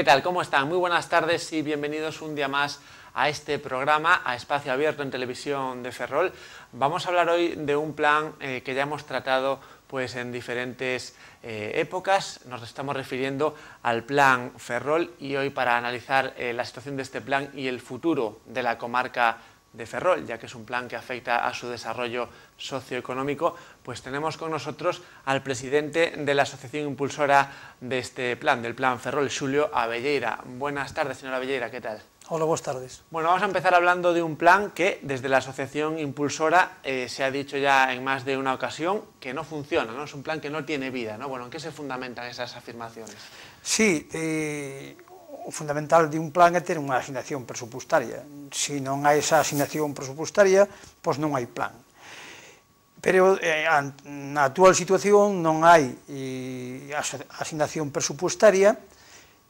¿Qué tal? ¿Cómo están? Muy buenas tardes y bienvenidos un día más a este programa, a Espacio Abierto en Televisión de Ferrol. Vamos a hablar hoy de un plan eh, que ya hemos tratado pues, en diferentes eh, épocas. Nos estamos refiriendo al plan Ferrol y hoy para analizar eh, la situación de este plan y el futuro de la comarca de Ferrol, ya que es un plan que afecta a su desarrollo socioeconómico, pues tenemos con nosotros al presidente de la asociación impulsora de este plan, del plan Ferrol, Julio Avelleira. Buenas tardes, señora Avelleira, ¿qué tal? Hola, buenas tardes. Bueno, vamos a empezar hablando de un plan que desde la asociación impulsora eh, se ha dicho ya en más de una ocasión que no funciona, ¿no? Es un plan que no tiene vida, ¿no? Bueno, ¿en qué se fundamentan esas afirmaciones? Sí, eh, o fundamental de un plan é ter unha asignación presupostaria. Se non hai esa asignación presupostaria, pois non hai plan. Pero eh, na actual situación non hai eh, asignación presupostaria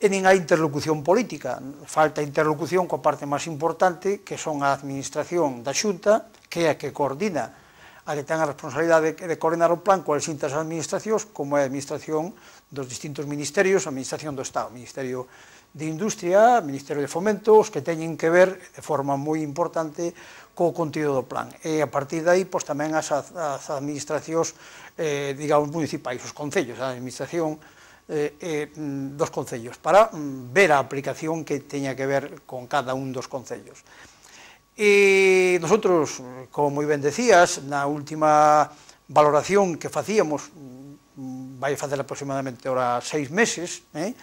e nin hai interlocución política. Falta interlocución coa parte máis importante, que son a administración da xunta, que é a que coordina a que ten a responsabilidade de, de coordinar o plan coas distintas administracións, como é a administración dos distintos ministerios, a administración do Estado, o Ministerio de Industria, Ministerio de Fomento, os que teñen que ver de forma moi importante co contido do plan. E a partir de aí, pois, tamén as, as administracións, eh, digamos, municipais, os concellos, a administración eh, eh, dos concellos, para mm, ver a aplicación que teña que ver con cada un dos concellos. E nosotros, como moi ben decías, na última valoración que facíamos vai facer aproximadamente ora seis meses, eh?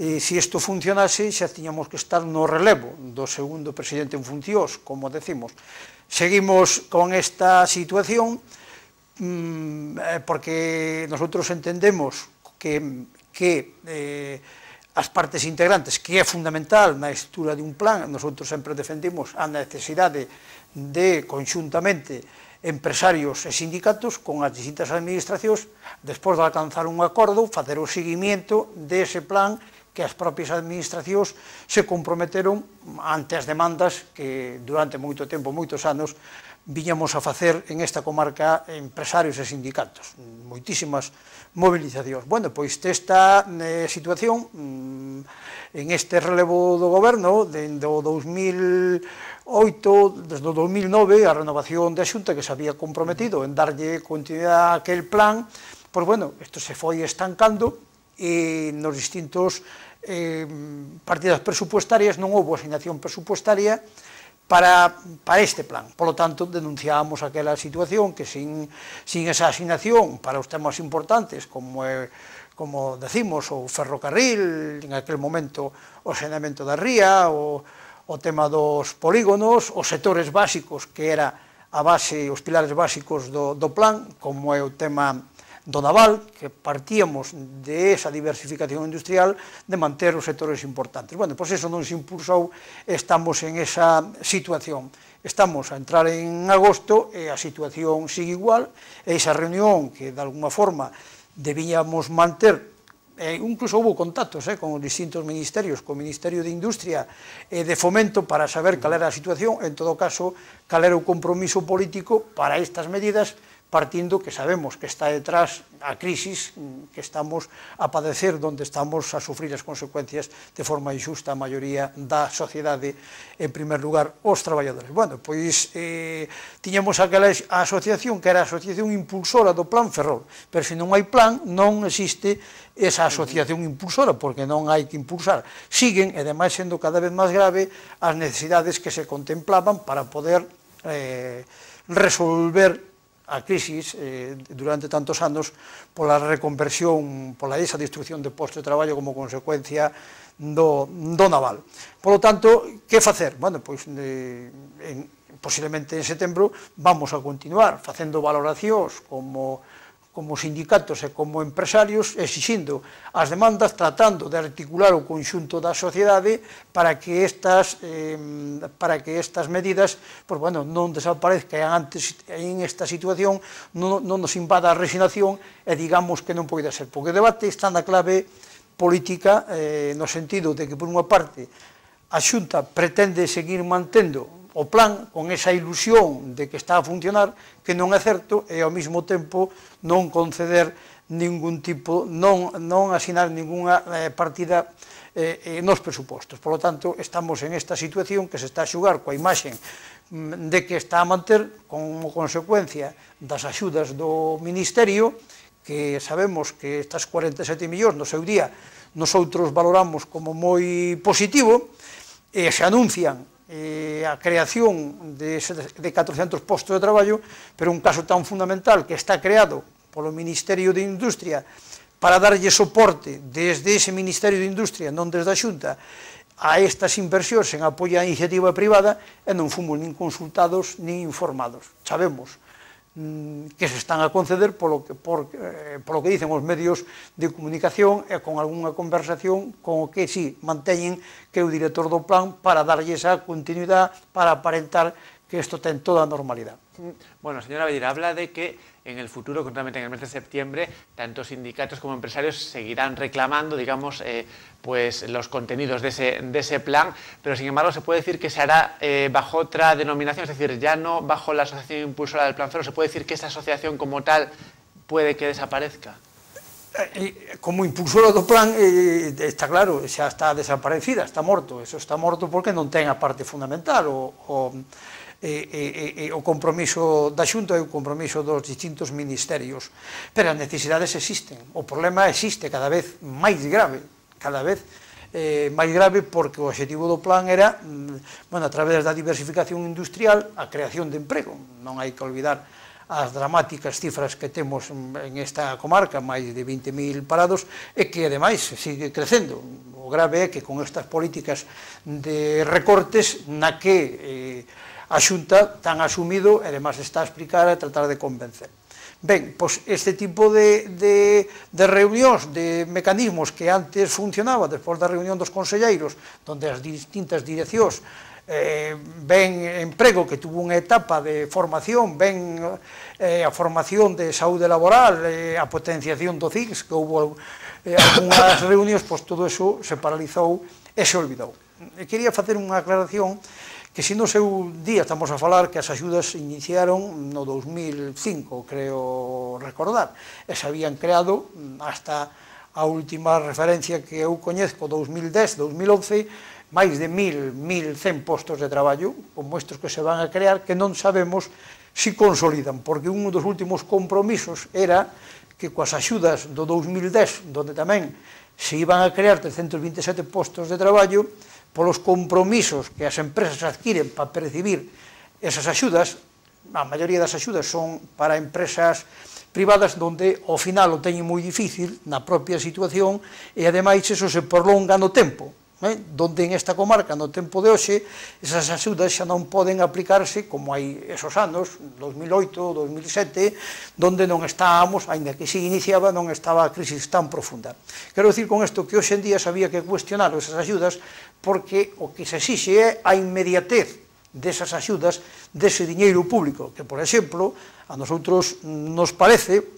e se isto funcionase xa tiñamos que estar no relevo do segundo presidente en funcións, como decimos. Seguimos con esta situación mmm, porque nosotros entendemos que, que eh, as partes integrantes, que é fundamental na estrutura de un plan, nosotros sempre defendimos a necesidade de, conxuntamente, empresarios e sindicatos con as distintas administracións despois de alcanzar un acordo, facer o seguimiento dese plan e que as propias administracións se comprometeron ante as demandas que durante moito tempo, moitos anos, viñamos a facer en esta comarca empresarios e sindicatos, moitísimas movilizacións. Bueno, pois desta eh, situación, mm, en este relevo do goberno, dende o 2008, desde o 2009, a renovación da xunta que se había comprometido en darlle continuidade a aquel plan, pois bueno, isto se foi estancando, e nos distintos eh, partidas presupuestarias, non houbo asignación presupuestaria para, para este plan. Polo tanto, denunciábamos aquela situación que sin, sin esa asignación para os temas importantes, como é como decimos, o ferrocarril, en aquel momento o saneamento da ría, o, o tema dos polígonos, os sectores básicos que era a base, os pilares básicos do, do plan, como é o tema do naval, que partíamos de esa diversificación industrial de manter os sectores importantes. Bueno, pois eso non se impulsou, estamos en esa situación. Estamos a entrar en agosto e a situación sigue igual, e esa reunión que de alguma forma debíamos manter e incluso houve contactos eh, con os distintos ministerios, con o Ministerio de Industria e eh, de Fomento para saber cal era a situación, en todo caso, cal era o compromiso político para estas medidas partindo que sabemos que está detrás a crisis que estamos a padecer, donde estamos a sufrir as consecuencias de forma injusta a maioría da sociedade, en primer lugar, os traballadores. Bueno, pois eh, tiñamos aquela a asociación que era a asociación impulsora do Plan Ferrol, pero se non hai plan, non existe esa asociación impulsora, porque non hai que impulsar. Siguen, e demais sendo cada vez máis grave, as necesidades que se contemplaban para poder eh, resolver a crisis eh, durante tantos anos pola reconversión, pola esa destrucción de postos de traballo como consecuencia do, do naval. Por lo tanto, que facer? Bueno, pois, eh, en, posiblemente en setembro vamos a continuar facendo valoracións como como sindicatos e como empresarios exixindo as demandas tratando de articular o conxunto da sociedade para que estas eh, para que estas medidas pois, bueno, non desaparezcan antes en esta situación non, non nos invada a resignación e digamos que non poida ser porque o debate está na clave política eh, no sentido de que por unha parte a Xunta pretende seguir mantendo o plan con esa ilusión de que está a funcionar, que non é certo, e ao mesmo tempo non conceder ningún tipo, non, non asinar ninguna eh, partida eh, eh, nos presupostos. Por lo tanto, estamos en esta situación que se está a xugar coa imaxen mm, de que está a manter como consecuencia das axudas do Ministerio, que sabemos que estas 47 millóns no seu día nosotros valoramos como moi positivo, e se anuncian eh, a creación de, de 400 postos de traballo, pero un caso tan fundamental que está creado polo Ministerio de Industria para darlle soporte desde ese Ministerio de Industria, non desde a Xunta, a estas inversións en apoio á iniciativa privada e non fomos nin consultados nin informados. Sabemos Mm, que se están a conceder polo que, por, eh, polo que dicen os medios de comunicación e con algunha conversación con o que sí manteñen que é o director do plan para darlle esa continuidade, para aparentar que esto tenga en toda normalidad. Bueno, señora Bedir, habla de que en el futuro, concretamente en el mes de septiembre, tanto sindicatos como empresarios seguirán reclamando, digamos, eh, pues los contenidos de ese, plan, pero sin embargo se puede decir que se hará eh, bajo otra denominación, es decir, ya no bajo la Asociación Impulsora del Plan Cero, se puede decir que esa asociación como tal puede que desaparezca. Eh, como impulsora del plan, está claro, ya está desaparecida, está muerto, eso está muerto porque no tenga parte fundamental, o eh, eh, o compromiso da Xunta e o compromiso dos distintos ministerios. Pero as necesidades existen, o problema existe cada vez máis grave, cada vez eh, máis grave porque o objetivo do plan era, mm, bueno, a través da diversificación industrial, a creación de emprego. Non hai que olvidar as dramáticas cifras que temos mm, en esta comarca, máis de 20.000 parados, e que, ademais, sigue crecendo. O grave é que con estas políticas de recortes na que eh, a Xunta tan asumido e demás está a explicar e tratar de convencer. Ben, pois este tipo de, de, de reunións, de mecanismos que antes funcionaba despois da reunión dos conselleiros, onde as distintas direccións eh, ben emprego que tuvo unha etapa de formación, ben eh, a formación de saúde laboral, eh, a potenciación do CICS, que houve eh, algunhas reunións, pois todo eso se paralizou e se olvidou. E quería facer unha aclaración que si no seu día estamos a falar que as axudas iniciaron no 2005, creo recordar, e se habían creado mm, hasta a última referencia que eu coñezco, 2010-2011, máis de 1.000, 1.100 postos de traballo, como estes que se van a crear, que non sabemos se si consolidan, porque un dos últimos compromisos era que coas axudas do 2010, donde tamén se iban a crear 327 postos de traballo, polos compromisos que as empresas adquiren para percibir esas axudas, a maioría das axudas son para empresas privadas donde ao final o teñen moi difícil na propia situación e ademais eso se prolonga no tempo donde en esta comarca no tempo de hoxe esas axudas xa non poden aplicarse como hai esos anos, 2008, 2007, donde non estábamos, aínda que se iniciaba, non estaba a crisis tan profunda. Quero dicir con isto que hoxe en día sabía que cuestionar esas axudas porque o que se exixe é a inmediatez desas axudas, dese diñeiro público, que, por exemplo, a nosotros nos parece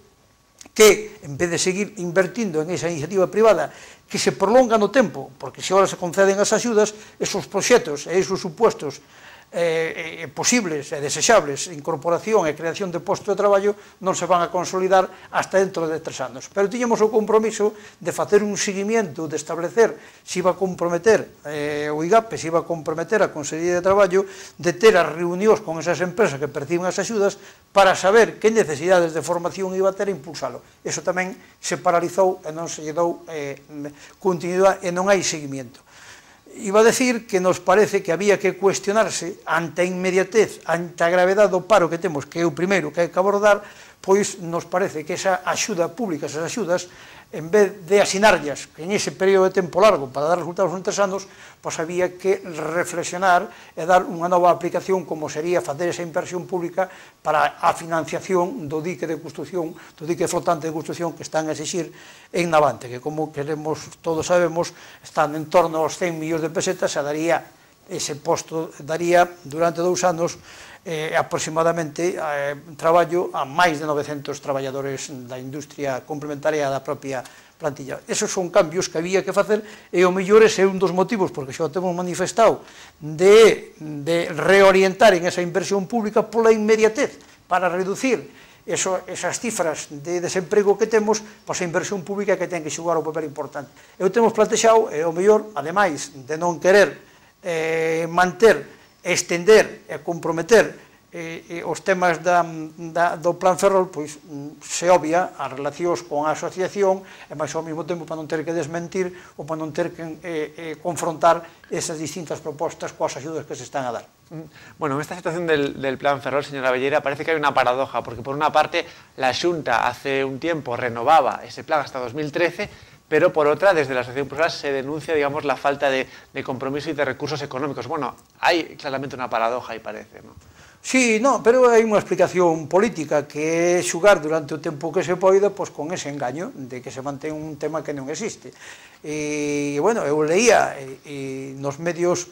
que, en vez de seguir invertindo en esa iniciativa privada que se prolonga no tempo, porque se ahora se conceden as axudas, esos proxectos e esos supuestos eh, eh, posibles e desexables incorporación e creación de posto de traballo non se van a consolidar hasta dentro de tres anos. Pero tiñemos o compromiso de facer un seguimiento, de establecer se iba a comprometer eh, o IGAPE, se iba a comprometer a Consellería de Traballo de ter as reunións con esas empresas que perciben as axudas para saber que necesidades de formación iba a ter e impulsalo. Eso tamén se paralizou e non se lle dou eh, continuidade e non hai seguimiento. Iba a decir que nos parece que había que cuestionarse ante a inmediatez, ante a gravedad do paro que temos, que é o primeiro que hai que abordar, pois nos parece que esa axuda pública, esas axudas, en vez de asinarlas en ese período de tempo largo para dar resultados en tres anos, pois había que reflexionar e dar unha nova aplicación como sería facer esa inversión pública para a financiación do dique de construcción, do dique flotante de construcción que están a exigir en Navante, que como queremos, todos sabemos, están en torno aos 100 millóns de pesetas, se daría ese posto daría durante dous anos eh, aproximadamente eh, traballo a máis de 900 traballadores da industria complementaria da propia plantilla. Esos son cambios que había que facer e o mellor ese é un dos motivos, porque xa o temos manifestado, de, de reorientar en esa inversión pública pola inmediatez, para reducir eso, esas cifras de desemprego que temos, pois a inversión pública que ten que xugar o papel importante. Eu temos plantexado, e o mellor, ademais de non querer eh, manter, estender e comprometer eh, eh, os temas da, da, do Plan Ferrol, pois mm, se obvia as relacións con a asociación e máis ao mesmo tempo para non ter que desmentir ou para non ter que eh, eh, confrontar esas distintas propostas coas axudas que se están a dar. Mm. Bueno, en esta situación del, del Plan Ferrol, señora Bellera, parece que hai unha paradoja, porque por unha parte la Xunta hace un tiempo renovaba ese plan hasta 2013 pero por otra, desde la Asociación Plural se denuncia, digamos, la falta de, de, compromiso y de recursos económicos. Bueno, hay claramente una paradoja, y parece, non? Sí, no, pero hai unha explicación política que é xugar durante o tempo que se poida pois, con ese engaño de que se mantén un tema que non existe. E, bueno, eu leía e, eh, e eh, nos medios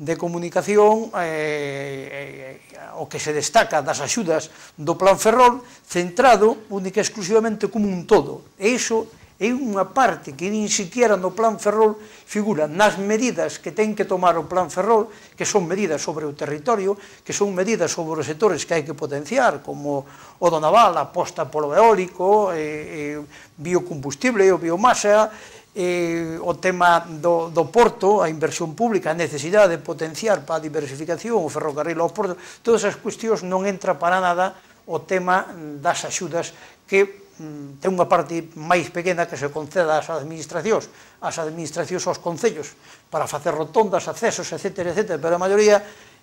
de comunicación eh, eh, o que se destaca das axudas do Plan Ferrol centrado única e exclusivamente como un todo. E iso é unha parte que nin siquiera no plan Ferrol figura nas medidas que ten que tomar o plan Ferrol, que son medidas sobre o territorio, que son medidas sobre os sectores que hai que potenciar, como o do naval, a aposta polo eólico, eh, e eh, biocombustible, o biomasa, eh, o tema do, do porto, a inversión pública, a necesidade de potenciar para a diversificación, o ferrocarril ao porto, todas as cuestións non entra para nada o tema das axudas que Mm. ten unha parte máis pequena que se conceda ás administracións, ás administracións aos concellos, para facer rotondas, accesos, etc., etc., pero a maioría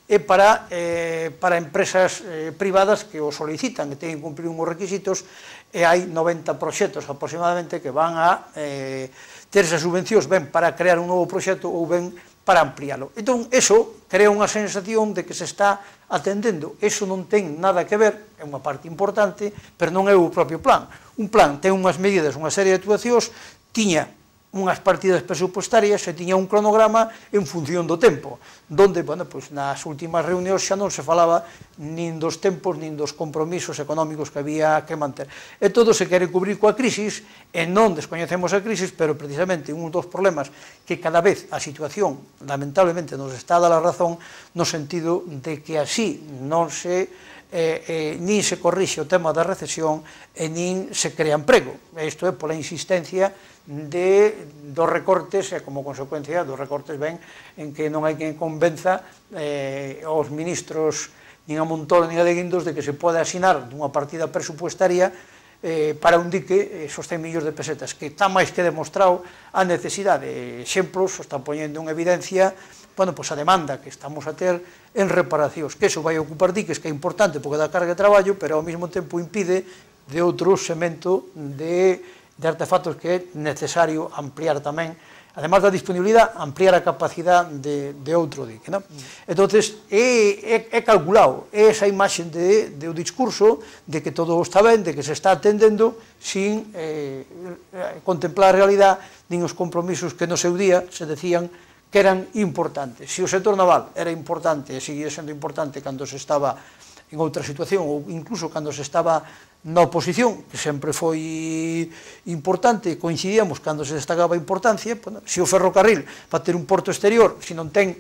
é para, eh, para empresas eh, privadas que o solicitan, que teñen que cumprir unhos requisitos, e hai 90 proxectos aproximadamente que van a eh, esas subvencións ben para crear un novo proxecto ou ben para ampliálo. Entón, eso crea unha sensación de que se está atendendo. Eso non ten nada que ver, é unha parte importante, pero non é o propio plan. Un plan ten unhas medidas, unha serie de actuacións, tiña unhas partidas presupostarias e tiña un cronograma en función do tempo, donde, bueno, pois nas últimas reunións xa non se falaba nin dos tempos, nin dos compromisos económicos que había que manter. E todo se quere cubrir coa crisis, e non descoñecemos a crisis, pero precisamente un dos problemas que cada vez a situación, lamentablemente, nos está a dar a razón, no sentido de que así non se eh, eh, nin se corrixe o tema da recesión e nin se crea emprego. Isto é pola insistencia de, dos recortes e como consecuencia dos recortes ben en que non hai quen convenza eh, os ministros nin a Montoro nin a de Guindos de que se pode asinar dunha partida presupuestaria eh, para un dique esos 100 millóns de pesetas, que está máis que demostrado a necesidade. Exemplos están poñendo en evidencia bueno, pois a demanda que estamos a ter en reparacións, que eso vai ocupar diques que é importante porque dá carga de traballo, pero ao mesmo tempo impide de outro semento de, de artefactos que é necesario ampliar tamén, además da disponibilidade, ampliar a capacidade de, de outro dique. Non? Entonces, é, é, é calculado, é esa imaxe de, de o discurso de que todo está ben, de que se está atendendo, sin eh, eh contemplar a realidade, nin os compromisos que no seu día se decían que eran importantes. Se o sector naval era importante e seguía sendo importante cando se estaba en outra situación ou incluso cando se estaba na oposición, que sempre foi importante, coincidíamos cando se destacaba a importancia, pois, se o ferrocarril para ter un porto exterior, se non ten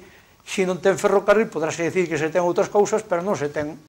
se non ten ferrocarril, podráse decir que se ten outras cousas, pero non se ten